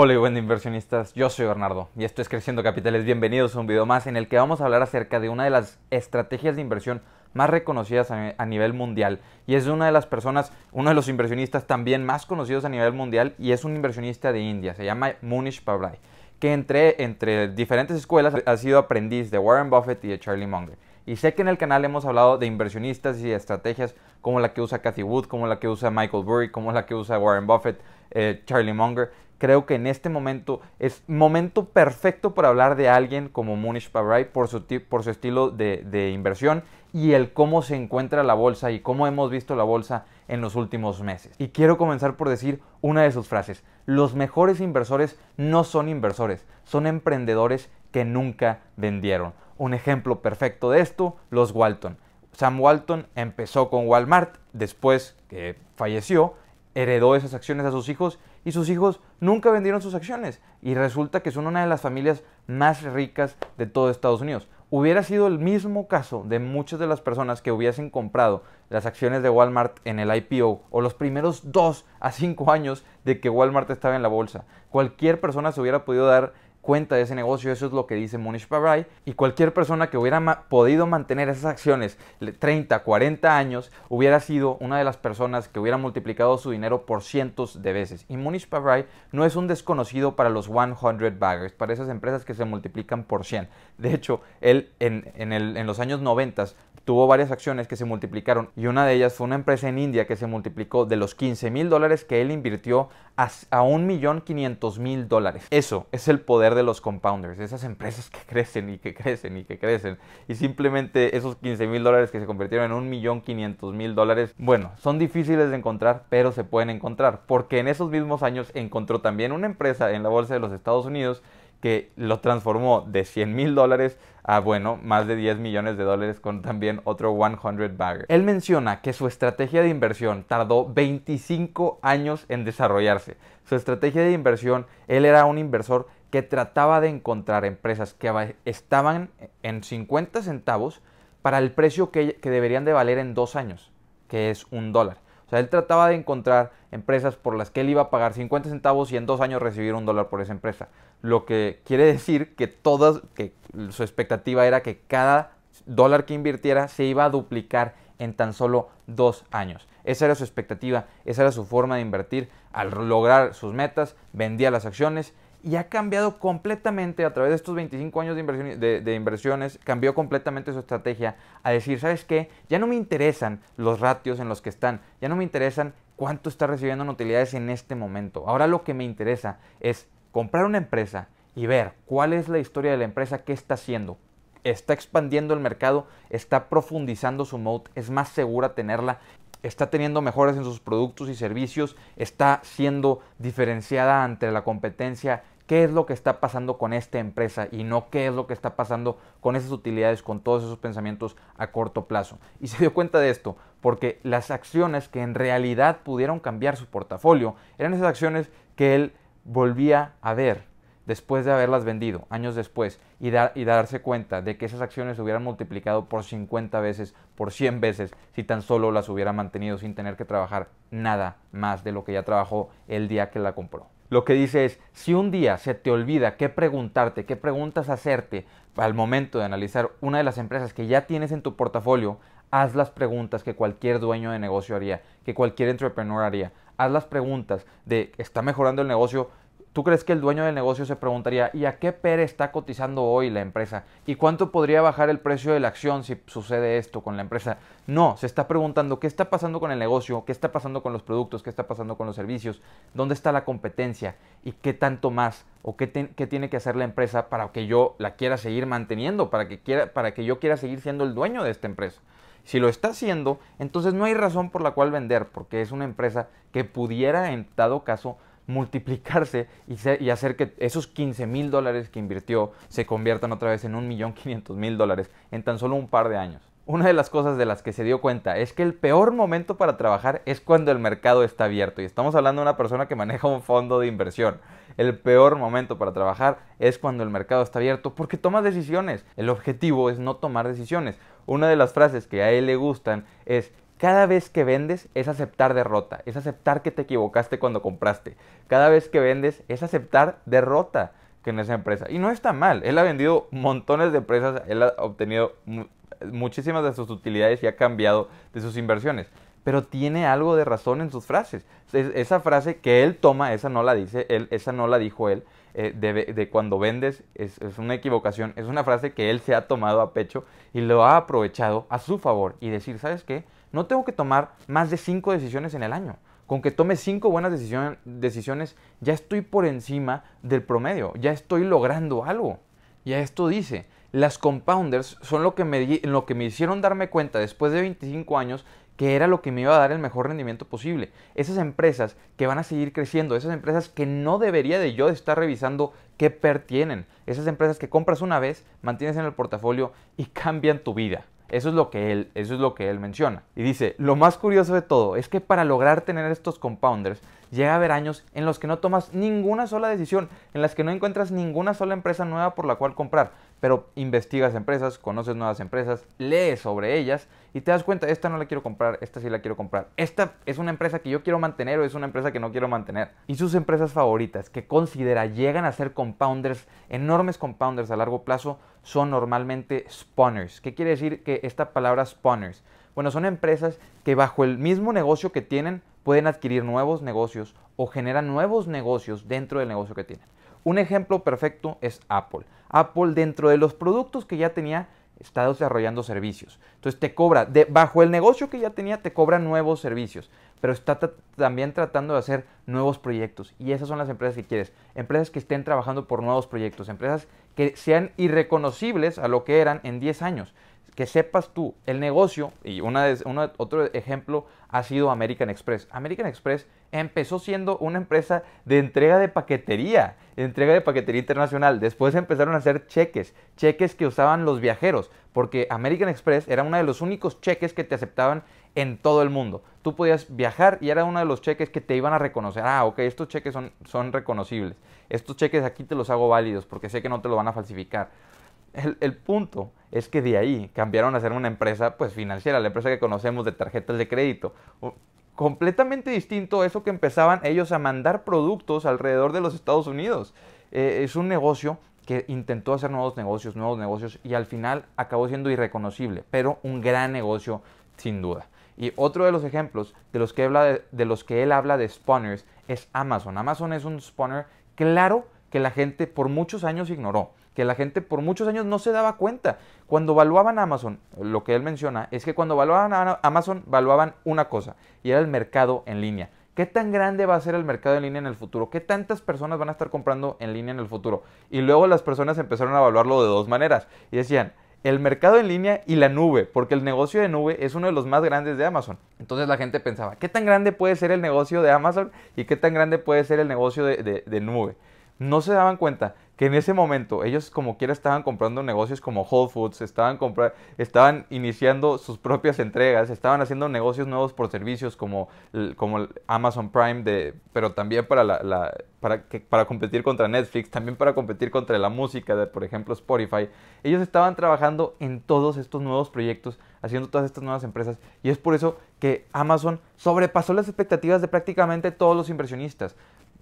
Hola y buen inversionistas, yo soy Bernardo y esto es Creciendo Capitales. Bienvenidos a un video más en el que vamos a hablar acerca de una de las estrategias de inversión más reconocidas a nivel mundial y es una de las personas, uno de los inversionistas también más conocidos a nivel mundial y es un inversionista de India, se llama Munish Pabrai, que entre, entre diferentes escuelas ha sido aprendiz de Warren Buffett y de Charlie Munger. Y sé que en el canal hemos hablado de inversionistas y estrategias como la que usa Cathy Wood, como la que usa Michael Burry, como la que usa Warren Buffett, eh, Charlie Munger creo que en este momento es momento perfecto para hablar de alguien como Munish Pabrai por su, por su estilo de, inversión y el cómo se encuentra la bolsa y cómo hemos visto la bolsa en los últimos meses. Y quiero comenzar por decir una de sus frases. Los mejores inversores no son inversores, son emprendedores que nunca vendieron. Un ejemplo perfecto de esto, los Walton. Sam Walton empezó con Walmart, después que falleció, heredó esas acciones a sus hijos y sus hijos nunca vendieron sus acciones. Y resulta que son una de las familias más ricas de todo Estados Unidos. Hubiera sido el mismo caso de muchas de las personas que hubiesen comprado las acciones de Walmart en el IPO o los primeros 2 a 5 años de que Walmart estaba en la bolsa. Cualquier persona se hubiera podido dar cuenta de ese negocio. Eso es lo que dice Munich Pabrai. Y cualquier persona que hubiera podido mantener esas acciones 30, 40 años, hubiera sido una de las personas que hubiera multiplicado su dinero por cientos de veces. Y Munich Pabrai no es un desconocido para los 100 baggers, para esas empresas que se multiplican por 100. De hecho, él en, el, en los años 90 tuvo varias acciones que se multiplicaron y una de ellas fue una empresa en India que se multiplicó de los 15 mil dólares que él invirtió a, 1.500.000 dólares. Eso es el poder de los compounders, esas empresas que crecen y que crecen y que crecen. Y simplemente esos 15 mil dólares que se convirtieron en 1.500.000 dólares, bueno, son difíciles de encontrar, pero se pueden encontrar. Porque en esos mismos años encontró también una empresa en la bolsa de los Estados Unidos que lo transformó de 100 mil dólares a, bueno, más de 10 millones de dólares con también otro 100 bagger. Él menciona que su estrategia de inversión tardó 25 años en desarrollarse. Su estrategia de inversión, él era un inversor que trataba de encontrar empresas que estaban en 50 centavos para el precio que, que deberían de valer en dos años, que es un dólar. O sea, él trataba de encontrar empresas por las que él iba a pagar 50 centavos y en dos años recibir un dólar por esa empresa. Lo que quiere decir que todas, que su expectativa era que cada dólar que invirtiera se iba a duplicar en tan solo dos años. Esa era su expectativa, esa era su forma de invertir. Al lograr sus metas, vendía las acciones y ha cambiado completamente a través de estos 25 años de, inversiones, cambió completamente su estrategia a decir, ¿sabes qué? Ya no me interesan los ratios en los que están, ya no me interesan cuánto está recibiendo en utilidades en este momento. Ahora lo que me interesa es comprar una empresa y ver cuál es la historia de la empresa, qué está haciendo. Está expandiendo el mercado, está profundizando su moat, es más segura tenerla está teniendo mejoras en sus productos y servicios, está siendo diferenciada ante la competencia, qué es lo que está pasando con esta empresa y no qué es lo que está pasando con esas utilidades, con todos esos pensamientos a corto plazo. Y se dio cuenta de esto porque las acciones que en realidad pudieron cambiar su portafolio eran esas acciones que él volvía a ver después de haberlas vendido años después y, y darse cuenta de que esas acciones se hubieran multiplicado por 50 veces, por 100 veces, si tan solo las hubiera mantenido sin tener que trabajar nada más de lo que ya trabajó el día que la compró. Lo que dice es, si un día se te olvida qué preguntarte, qué preguntas hacerte al momento de analizar una de las empresas que ya tienes en tu portafolio, haz las preguntas que cualquier dueño de negocio haría, que cualquier entrepreneur haría. Haz las preguntas de, ¿está mejorando el negocio? ¿Tú crees que el dueño del negocio se preguntaría, ¿y a qué PER está cotizando hoy la empresa? ¿Y cuánto podría bajar el precio de la acción si sucede esto con la empresa? No, se está preguntando qué está pasando con el negocio, qué está pasando con los productos, qué está pasando con los servicios, dónde está la competencia y qué tanto más o qué, tiene que hacer la empresa para que yo la quiera seguir manteniendo, para que, quiera, para que yo quiera seguir siendo el dueño de esta empresa. Si lo está haciendo, entonces no hay razón por la cual vender, porque es una empresa que pudiera, en dado caso, multiplicarse y, hacer que esos 15 mil dólares que invirtió se conviertan otra vez en 1.500.000 dólares en tan solo un par de años. Una de las cosas de las que se dio cuenta es que el peor momento para trabajar es cuando el mercado está abierto. Y estamos hablando de una persona que maneja un fondo de inversión. El peor momento para trabajar es cuando el mercado está abierto porque tomas decisiones. El objetivo es no tomar decisiones. Una de las frases que a él le gustan es cada vez que vendes es aceptar derrota, es aceptar que te equivocaste cuando compraste. Cada vez que vendes es aceptar derrota que en esa empresa. Y no está mal, él ha vendido montones de empresas, él ha obtenido muchísimas de sus utilidades y ha cambiado de sus inversiones. Pero tiene algo de razón en sus frases. esa frase que él toma, esa no la dice esa no la dijo él, eh, de, cuando vendes es una equivocación, es una frase que él se ha tomado a pecho y lo ha aprovechado a su favor y decir, ¿sabes qué? no tengo que tomar más de cinco decisiones en el año. Con que tome cinco buenas decisiones, ya estoy por encima del promedio, ya estoy logrando algo. Y a esto dice, las compounders son lo que, me, lo que me hicieron darme cuenta después de 25 años que era lo que me iba a dar el mejor rendimiento posible. Esas empresas que van a seguir creciendo, esas empresas que no debería de yo estar revisando qué pertienen, esas empresas que compras una vez, mantienes en el portafolio y cambian tu vida. Eso es lo que él, eso es lo que él menciona. Y dice, lo más curioso de todo es que para lograr tener estos compounders, llega a haber años en los que no tomas ninguna sola decisión, en las que no encuentras ninguna sola empresa nueva por la cual comprar pero investigas empresas, conoces nuevas empresas, lees sobre ellas y te das cuenta, esta no la quiero comprar, esta sí la quiero comprar, esta es una empresa que yo quiero mantener o es una empresa que no quiero mantener. Y sus empresas favoritas que considera llegan a ser compounders, enormes compounders a largo plazo, son normalmente spawners. ¿Qué quiere decir que esta palabra spawners? Bueno, son empresas que bajo el mismo negocio que tienen pueden adquirir nuevos negocios o generan nuevos negocios dentro del negocio que tienen. Un ejemplo perfecto es Apple. Apple dentro de los productos que ya tenía está desarrollando servicios. Entonces te cobra, bajo el negocio que ya tenía, te cobra nuevos servicios, pero está también tratando de hacer nuevos proyectos. Y esas son las empresas que quieres. Empresas que estén trabajando por nuevos proyectos, empresas que sean irreconocibles a lo que eran en 10 años que sepas tú el negocio, y otro ejemplo ha sido American Express. American Express empezó siendo una empresa de entrega de paquetería, de entrega de paquetería internacional. Después empezaron a hacer cheques, cheques que usaban los viajeros, porque American Express era uno de los únicos cheques que te aceptaban en todo el mundo. Tú podías viajar y era uno de los cheques que te iban a reconocer. Ah, ok, estos cheques son, son reconocibles. Estos cheques aquí te los hago válidos porque sé que no te lo van a falsificar. El, punto es que de ahí cambiaron a ser una empresa pues, financiera, la empresa que conocemos de tarjetas de crédito. completamente distinto a eso que empezaban ellos a mandar productos alrededor de los Estados Unidos. Eh, es un negocio que intentó hacer nuevos negocios, nuevos negocios y al final acabó siendo irreconocible, pero un gran negocio sin duda. Y otro de los ejemplos de los que, de los que él habla de spawners es Amazon. Amazon es un spawner claro que la gente por muchos años ignoró que la gente por muchos años no se daba cuenta. Cuando valuaban Amazon, lo que él menciona es que cuando valuaban Amazon, valuaban una cosa, y era el mercado en línea. ¿Qué tan grande va a ser el mercado en línea en el futuro? ¿Qué tantas personas van a estar comprando en línea en el futuro? Y luego las personas empezaron a evaluarlo de dos maneras. Y decían, el mercado en línea y la nube, porque el negocio de nube es uno de los más grandes de Amazon. Entonces la gente pensaba, ¿qué tan grande puede ser el negocio de Amazon y qué tan grande puede ser el negocio de nube? No se daban cuenta que en ese momento ellos como quiera estaban comprando negocios como Whole Foods, estaban, estaban iniciando sus propias entregas, estaban haciendo negocios nuevos por servicios como, como Amazon Prime, de, pero también para, la, para, que, para competir contra Netflix, también para competir contra la música de, por ejemplo, Spotify. Ellos estaban trabajando en todos estos nuevos proyectos, haciendo todas estas nuevas empresas y es por eso que Amazon sobrepasó las expectativas de prácticamente todos los inversionistas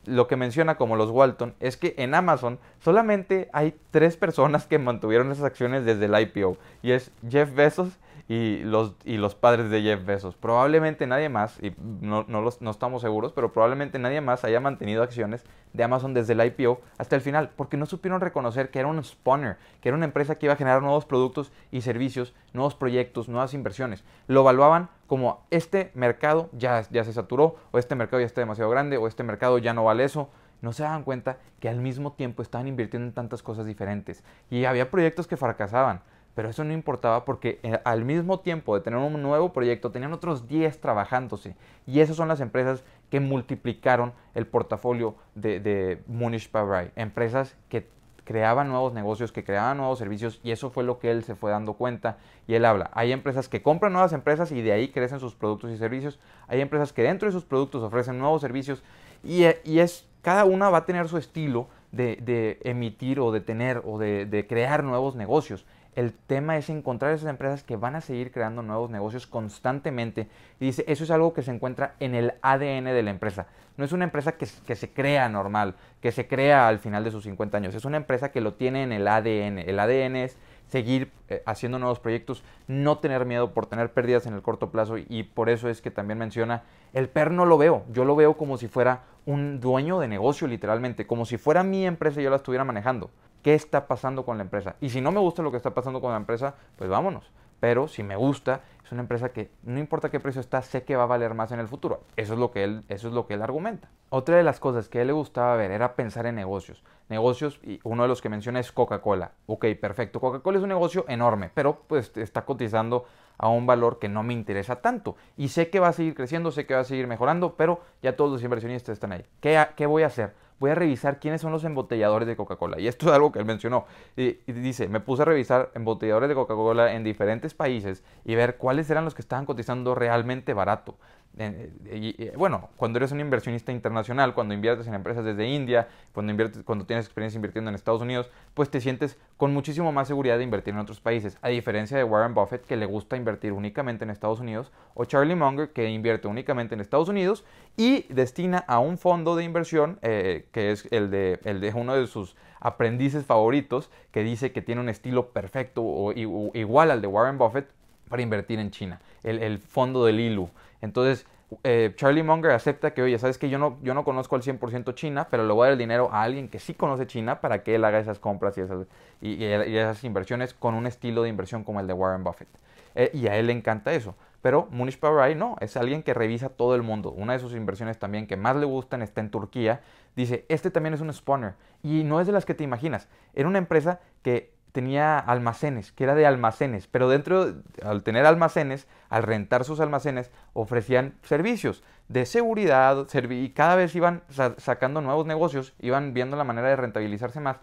lo que menciona como los Walton es que en Amazon solamente hay tres personas que mantuvieron esas acciones desde el IPO y es Jeff Bezos y los, y los padres de Jeff Bezos. Probablemente nadie más, y no, no, no estamos seguros, pero probablemente nadie más haya mantenido acciones de Amazon desde el IPO hasta el final porque no supieron reconocer que era un spawner, que era una empresa que iba a generar nuevos productos y servicios, nuevos proyectos, nuevas inversiones. Lo evaluaban como este mercado ya, ya se saturó, o este mercado ya está demasiado grande, o este mercado ya no vale eso. No se daban cuenta que al mismo tiempo estaban invirtiendo en tantas cosas diferentes. Y había proyectos que fracasaban, pero eso no importaba porque eh, al mismo tiempo de tener un nuevo proyecto, tenían otros 10 trabajándose. Y esas son las empresas que multiplicaron el portafolio de, de Munish Empresas que creaban nuevos negocios, que creaban nuevos servicios y eso fue lo que él se fue dando cuenta y él habla. Hay empresas que compran nuevas empresas y de ahí crecen sus productos y servicios. Hay empresas que dentro de sus productos ofrecen nuevos servicios y, eh, es, cada una va a tener su estilo de, emitir o de tener o de, de crear nuevos negocios. El tema es encontrar esas empresas que van a seguir creando nuevos negocios constantemente. Y dice, eso es algo que se encuentra en el ADN de la empresa. No es una empresa que, se crea normal, que se crea al final de sus 50 años. Es una empresa que lo tiene en el ADN. El ADN es seguir eh, haciendo nuevos proyectos, no tener miedo por tener pérdidas en el corto plazo. Y por eso es que también menciona, el PER no lo veo. Yo lo veo como si fuera un dueño de negocio, literalmente. Como si fuera mi empresa y yo la estuviera manejando qué está pasando con la empresa. Y si no me gusta lo que está pasando con la empresa, pues vámonos. Pero si me gusta, es una empresa que no importa qué precio está, sé que va a valer más en el futuro. Eso es lo que él, eso es lo que él argumenta. Otra de las cosas que a él le gustaba ver era pensar en negocios. Negocios, y uno de los que menciona es Coca-Cola. Ok, perfecto. Coca-Cola es un negocio enorme, pero pues está cotizando a un valor que no me interesa tanto. Y sé que va a seguir creciendo, sé que va a seguir mejorando, pero ya todos los inversionistas están ahí. qué voy a hacer? voy a revisar quiénes son los embotelladores de Coca-Cola. Y esto es algo que él mencionó. Y, dice, me puse a revisar embotelladores de Coca-Cola en diferentes países y ver cuáles eran los que estaban cotizando realmente barato. Eh, eh, bueno, cuando eres un inversionista internacional, cuando inviertes en empresas desde India, cuando, inviertes, cuando tienes experiencia invirtiendo en Estados Unidos, pues te sientes con muchísimo más seguridad de invertir en otros países, a diferencia de Warren Buffett que le gusta invertir únicamente en Estados Unidos, o Charlie Munger que invierte únicamente en Estados Unidos y destina a un fondo de inversión eh, que es el de, el de uno de sus aprendices favoritos, que dice que tiene un estilo perfecto o, igual al de Warren Buffett para invertir en China, el, el fondo del ILU. Entonces, eh, Charlie Munger acepta que, oye, sabes que yo no, yo no conozco al 100% China, pero le voy a dar el dinero a alguien que sí conoce China para que él haga esas compras y esas, y, esas inversiones con un estilo de inversión como el de Warren Buffett. Eh, y a él le encanta eso. Pero Munish Pabrai no, es alguien que revisa todo el mundo. Una de sus inversiones también que más le gustan está en Turquía. Dice, este también es un spawner. Y no es de las que te imaginas. Era una empresa que tenía almacenes, que era de almacenes, pero dentro, al tener almacenes, al rentar sus almacenes, ofrecían servicios de seguridad, y cada vez iban sacando nuevos negocios, iban viendo la manera de rentabilizarse más,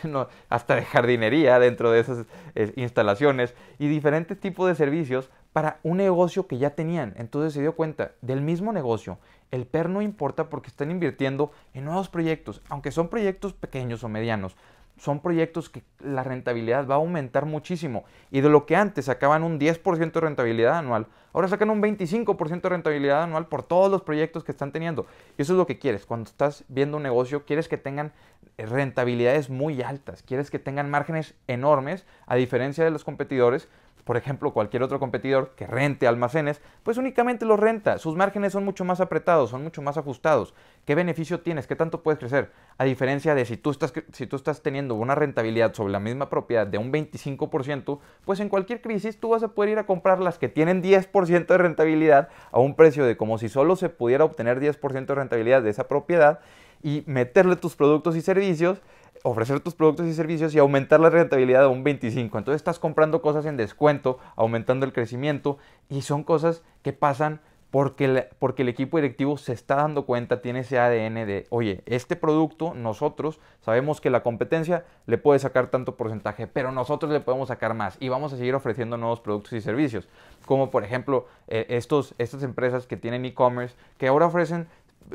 hasta de jardinería dentro de esas eh, instalaciones y diferentes tipos de servicios para un negocio que ya tenían. Entonces se dio cuenta, del mismo negocio, el PER no importa porque están invirtiendo en nuevos proyectos, aunque son proyectos pequeños o medianos, son proyectos que la rentabilidad va a aumentar muchísimo. Y de lo que antes sacaban un 10% de rentabilidad anual, ahora sacan un 25% de rentabilidad anual por todos los proyectos que están teniendo. Y eso es lo que quieres. Cuando estás viendo un negocio, quieres que tengan eh, rentabilidades muy altas, quieres que tengan márgenes enormes, a diferencia de los competidores por ejemplo, cualquier otro competidor que rente almacenes, pues únicamente los renta. Sus márgenes son mucho más apretados, son mucho más ajustados. ¿Qué beneficio tienes? ¿Qué tanto puedes crecer? A diferencia de si tú estás, si tú estás teniendo una rentabilidad sobre la misma propiedad de un 25%, pues en cualquier crisis tú vas a poder ir a comprar las que tienen 10% de rentabilidad a un precio de como si solo se pudiera obtener 10% de rentabilidad de esa propiedad y meterle tus productos y servicios ofrecer tus productos y servicios y aumentar la rentabilidad a un 25. Entonces estás comprando cosas en descuento, aumentando el crecimiento y son cosas que pasan porque el, porque el equipo directivo se está dando cuenta, tiene ese ADN de, oye, este producto nosotros sabemos que la competencia le puede sacar tanto porcentaje, pero nosotros le podemos sacar más y vamos a seguir ofreciendo nuevos productos y servicios, como por ejemplo eh, estos, estas empresas que tienen e-commerce, que ahora ofrecen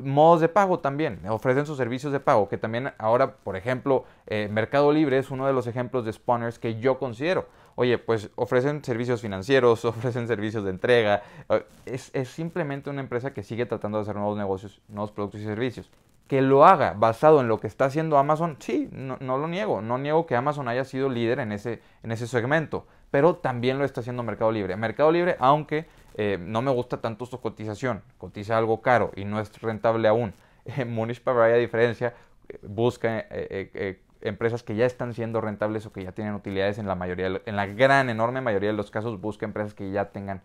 modos de pago también, ofrecen sus servicios de pago, que también ahora, por ejemplo, eh, Mercado Libre es uno de los ejemplos de spawners que yo considero. Oye, pues ofrecen servicios financieros, ofrecen servicios de entrega. Eh, es, simplemente una empresa que sigue tratando de hacer nuevos negocios, nuevos productos y servicios. Que lo haga basado en lo que está haciendo Amazon, sí, no, lo niego. No niego que Amazon haya sido líder en ese segmento pero también lo está haciendo Mercado Libre. Mercado Libre, aunque eh, no me gusta tanto su cotización, cotiza algo caro y no es rentable aún. en eh, Munish diferencia, eh, busca empresas que ya están siendo rentables o que ya tienen utilidades en la mayoría, en la gran, enorme mayoría de los casos, busca empresas que ya tengan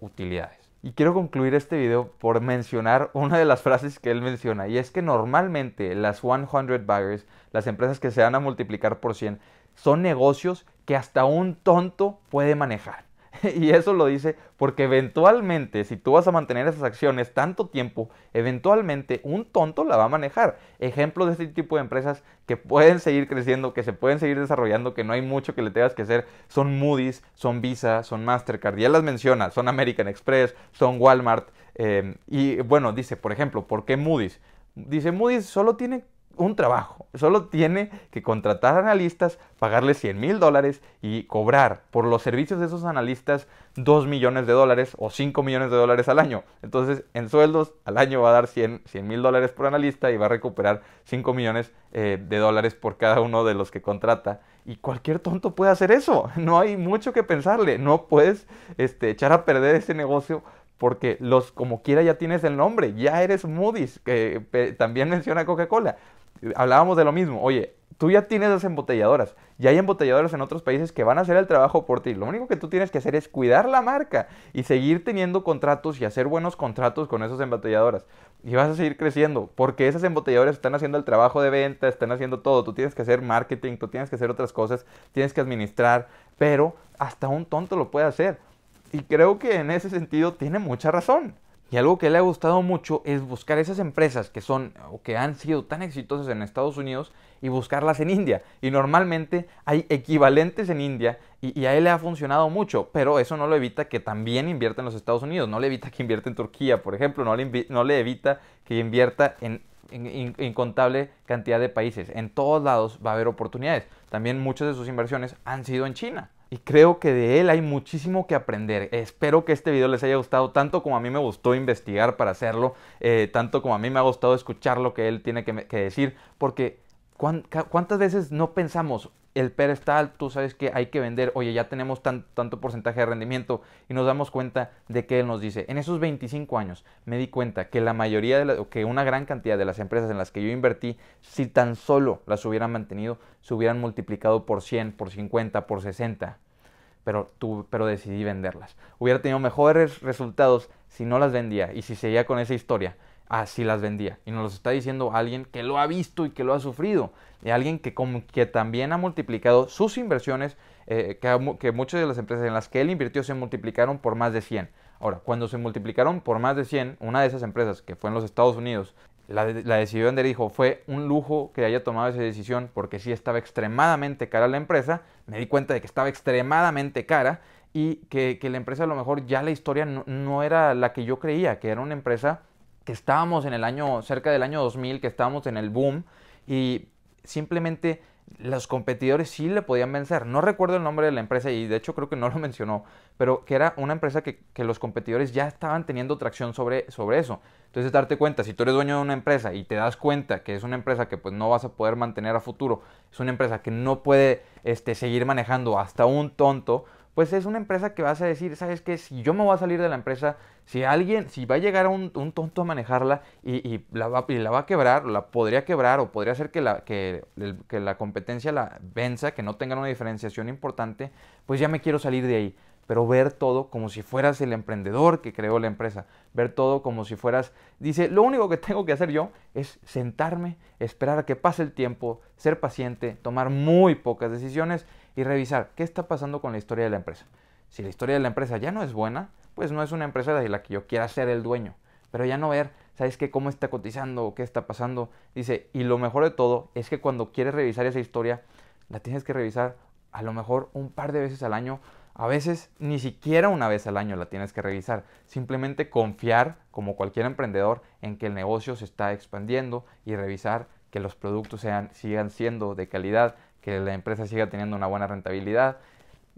utilidades. Y quiero concluir este video por mencionar una de las frases que él menciona, y es que normalmente las 100 buyers, las empresas que se van a multiplicar por 100, son negocios que hasta un tonto puede manejar. Y eso lo dice porque eventualmente, si tú vas a mantener esas acciones tanto tiempo, eventualmente un tonto la va a manejar. Ejemplos de este tipo de empresas que pueden seguir creciendo, que se pueden seguir desarrollando, que no hay mucho que le tengas que hacer, son Moody's, son Visa, son Mastercard, ya las menciona, son American Express, son Walmart. Eh, y bueno, dice, por ejemplo, ¿por qué Moody's? Dice Moody's solo tiene un trabajo. Solo tiene que contratar analistas, pagarles 100 mil dólares y cobrar por los servicios de esos analistas 2 millones de dólares o 5 millones de dólares al año. Entonces, en sueldos al año va a dar 100 mil dólares por analista y va a recuperar 5 millones eh, de dólares por cada uno de los que contrata. Y cualquier tonto puede hacer eso. No hay mucho que pensarle. No puedes este, echar a perder ese negocio porque los como quiera ya tienes el nombre, ya eres Moody's, que también menciona Coca-Cola hablábamos de lo mismo, oye, tú ya tienes las embotelladoras, ya hay embotelladoras en otros países que van a hacer el trabajo por ti. Lo único que tú tienes que hacer es cuidar la marca y seguir teniendo contratos y hacer buenos contratos con esas embotelladoras. Y vas a seguir creciendo, porque esas embotelladoras están haciendo el trabajo de venta, están haciendo todo. Tú tienes que hacer marketing, tú tienes que hacer otras cosas, tienes que administrar, pero hasta un tonto lo puede hacer. Y creo que en ese sentido tiene mucha razón. Y algo que le ha gustado mucho es buscar esas empresas que son o que han sido tan exitosas en Estados Unidos y buscarlas en India. Y normalmente hay equivalentes en India y, a él le ha funcionado mucho, pero eso no lo evita que también invierta en los Estados Unidos, no le evita que invierta en Turquía, por ejemplo, no le, evita que invierta en incontable cantidad de países. En todos lados va a haber oportunidades. También muchas de sus inversiones han sido en China y creo que de él hay muchísimo que aprender. Espero que este video les haya gustado tanto como a mí me gustó investigar para hacerlo, eh, tanto como a mí me ha gustado escuchar lo que él tiene que, que decir, porque ¿cuántas veces no pensamos, el PER está tú sabes que hay que vender, oye, ya tenemos tanto porcentaje de rendimiento y nos damos cuenta de que él nos dice, en esos 25 años me di cuenta que la mayoría de que una gran cantidad de las empresas en las que yo invertí, si tan solo las hubieran mantenido, se hubieran multiplicado por 100, por 50, por 60. Pero, tú, pero decidí venderlas. Hubiera tenido mejores resultados si no las vendía y si seguía con esa historia así las vendía. Y nos lo está diciendo alguien que lo ha visto y que lo ha sufrido. de alguien que, que también ha multiplicado sus inversiones, eh, que, muchas de las empresas en las que él invirtió se multiplicaron por más de 100. Ahora, cuando se multiplicaron por más de 100, una de esas empresas, que fue en los Estados Unidos, la, la decidió vender dijo, fue un lujo que haya tomado esa decisión porque sí estaba extremadamente cara la empresa, me di cuenta de que estaba extremadamente cara y que, la empresa a lo mejor ya la historia no era la que yo creía, que era una empresa que estábamos en el año, cerca del año 2000, que estábamos en el boom y simplemente los competidores sí le podían vencer. No recuerdo el nombre de la empresa y de hecho creo que no lo mencionó, pero que era una empresa que, los competidores ya estaban teniendo tracción sobre, sobre eso. Entonces darte cuenta, si tú eres dueño de una empresa y te das cuenta que es una empresa que pues no vas a poder mantener a futuro, es una empresa que no puede este, seguir manejando hasta un tonto, pues es una empresa que vas a decir, ¿sabes qué? Si yo me voy a salir de la empresa, si alguien, si va a llegar un, un tonto a manejarla y, la va, a quebrar, la podría quebrar o podría ser que la, que, la competencia la venza, que no tenga una diferenciación importante, pues ya me quiero salir de ahí pero ver todo como si fueras el emprendedor que creó la empresa, ver todo como si fueras, dice, lo único que tengo que hacer yo es sentarme, esperar a que pase el tiempo, ser paciente, tomar muy pocas decisiones y revisar qué está pasando con la historia de la empresa. Si la historia de la empresa ya no es buena, pues no es una empresa de la que yo quiera ser el dueño. Pero ya no ver, ¿sabes qué? ¿Cómo está cotizando? ¿Qué está pasando? Dice, y lo mejor de todo es que cuando quieres revisar esa historia, la tienes que revisar a lo mejor un par de veces al año. A veces ni siquiera una vez al año la tienes que revisar. Simplemente confiar, como cualquier emprendedor, en que el negocio se está expandiendo y revisar que los productos sean, sigan siendo de calidad, que la empresa siga teniendo una buena rentabilidad.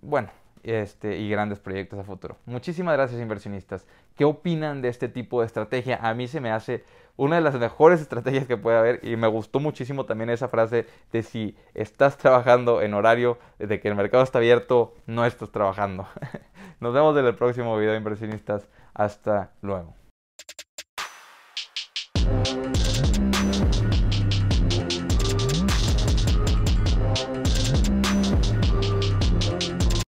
Bueno, este, y grandes proyectos a futuro. Muchísimas gracias inversionistas. ¿Qué opinan de este tipo de estrategia? A mí se me hace una de las mejores estrategias que puede haber y me gustó muchísimo también esa frase de si estás trabajando en horario desde que el mercado está abierto, no estás trabajando. Nos vemos en el próximo video inversionistas. Hasta luego.